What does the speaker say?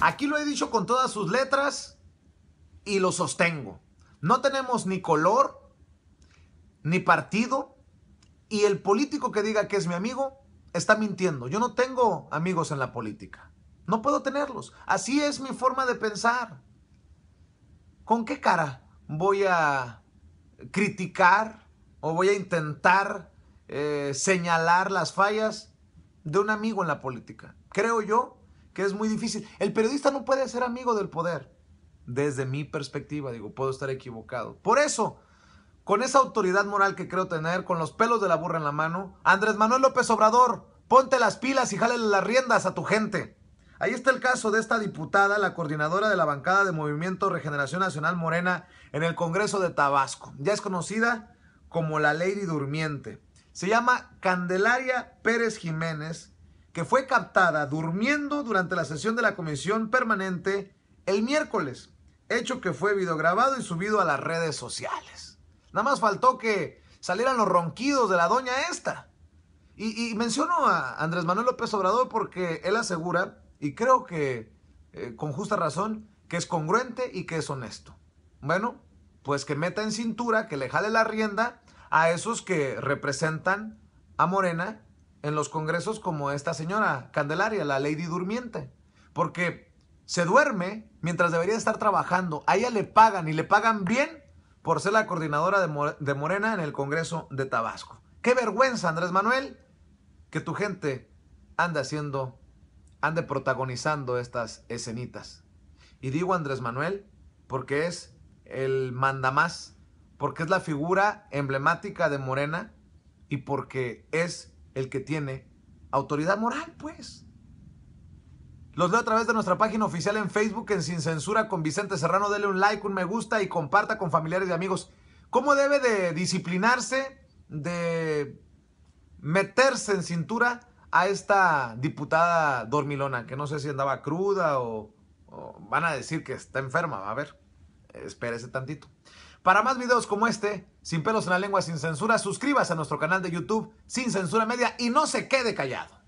Aquí lo he dicho con todas sus letras y lo sostengo. No tenemos ni color, ni partido, y el político que diga que es mi amigo está mintiendo. Yo no tengo amigos en la política. No puedo tenerlos. Así es mi forma de pensar. ¿Con qué cara voy a criticar o voy a intentar eh, señalar las fallas de un amigo en la política? Creo yo que es muy difícil. El periodista no puede ser amigo del poder. Desde mi perspectiva, digo, puedo estar equivocado. Por eso, con esa autoridad moral que creo tener, con los pelos de la burra en la mano, Andrés Manuel López Obrador, ponte las pilas y jale las riendas a tu gente. Ahí está el caso de esta diputada, la coordinadora de la bancada de Movimiento Regeneración Nacional Morena en el Congreso de Tabasco. Ya es conocida como la Lady Durmiente. Se llama Candelaria Pérez Jiménez que fue captada durmiendo durante la sesión de la comisión permanente el miércoles, hecho que fue videograbado y subido a las redes sociales. Nada más faltó que salieran los ronquidos de la doña esta. Y, menciono a Andrés Manuel López Obrador porque él asegura, y creo que eh, con justa razón, que es congruente y que es honesto. Bueno, pues que meta en cintura, que le jale la rienda a esos que representan a Morena en los congresos como esta señora Candelaria, la Lady Durmiente, porque se duerme mientras debería estar trabajando. A ella le pagan y le pagan bien por ser la coordinadora de Morena en el Congreso de Tabasco. Qué vergüenza, Andrés Manuel, que tu gente ande haciendo, ande protagonizando estas escenitas. Y digo Andrés Manuel porque es el mandamás, porque es la figura emblemática de Morena y porque es el que tiene autoridad moral, pues. Los veo a través de nuestra página oficial en Facebook en Sin Censura con Vicente Serrano. Dele un like, un me gusta y comparta con familiares y amigos. ¿Cómo debe de disciplinarse, de meterse en cintura a esta diputada dormilona? Que no sé si andaba cruda o, o van a decir que está enferma. A ver, espérese tantito. Para más videos como este, sin pelos en la lengua, sin censura, suscríbase a nuestro canal de YouTube Sin Censura Media y no se quede callado.